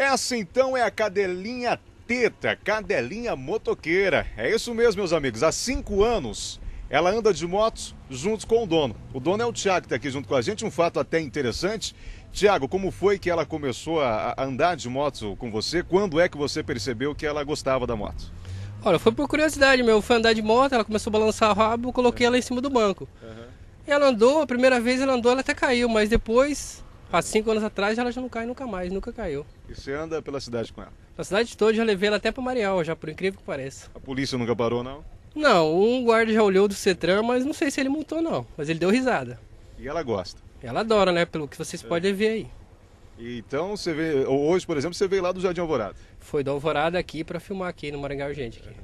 Essa então é a cadelinha teta, cadelinha motoqueira. É isso mesmo, meus amigos. Há cinco anos ela anda de moto junto com o dono. O dono é o Tiago que está aqui junto com a gente. Um fato até interessante. Tiago, como foi que ela começou a andar de moto com você? Quando é que você percebeu que ela gostava da moto? Olha, foi por curiosidade, meu. Foi andar de moto, ela começou a balançar o rabo, coloquei é. ela em cima do banco. Uhum. Ela andou, a primeira vez ela andou, ela até caiu, mas depois há cinco anos atrás ela já não cai nunca mais, nunca caiu. E você anda pela cidade com ela? Na cidade toda, já levei ela até para Marial, já por incrível que pareça. A polícia nunca parou, não? Não, um guarda já olhou do Cetran, mas não sei se ele montou, não. Mas ele deu risada. E ela gosta? Ela adora, né? Pelo que vocês é. podem ver aí. Então, você vê, hoje, por exemplo, você veio lá do Jardim Alvorada? Foi do Alvorada aqui para filmar aqui no Maringá Urgente. Aqui.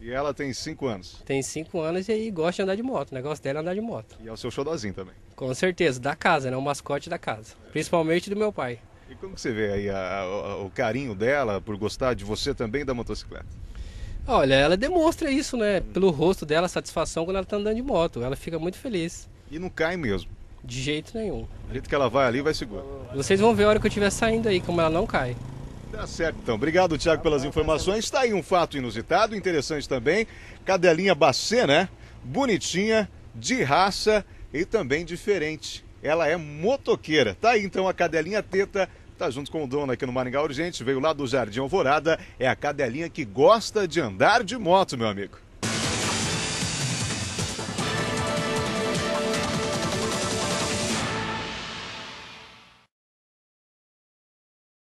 E ela tem 5 anos? Tem 5 anos e aí gosta de andar de moto. O negócio dela é andar de moto. E é o seu xodózinho também? Com certeza, da casa, né? O mascote da casa. É. Principalmente do meu pai. E como você vê aí a, a, o carinho dela por gostar de você também da motocicleta? Olha, ela demonstra isso, né? Pelo rosto dela, a satisfação quando ela tá andando de moto. Ela fica muito feliz. E não cai mesmo? De jeito nenhum. Do jeito que ela vai ali, vai seguro. Vocês vão ver a hora que eu estiver saindo aí, como ela não cai. Tá certo, então. Obrigado, Tiago, pelas informações. Está aí um fato inusitado, interessante também. Cadelinha Bacê, né? Bonitinha, de raça e também diferente. Ela é motoqueira. Tá aí, então, a cadelinha teta tá junto com o dono aqui no Maringá Urgente, veio lá do Jardim Alvorada, é a cadelinha que gosta de andar de moto, meu amigo.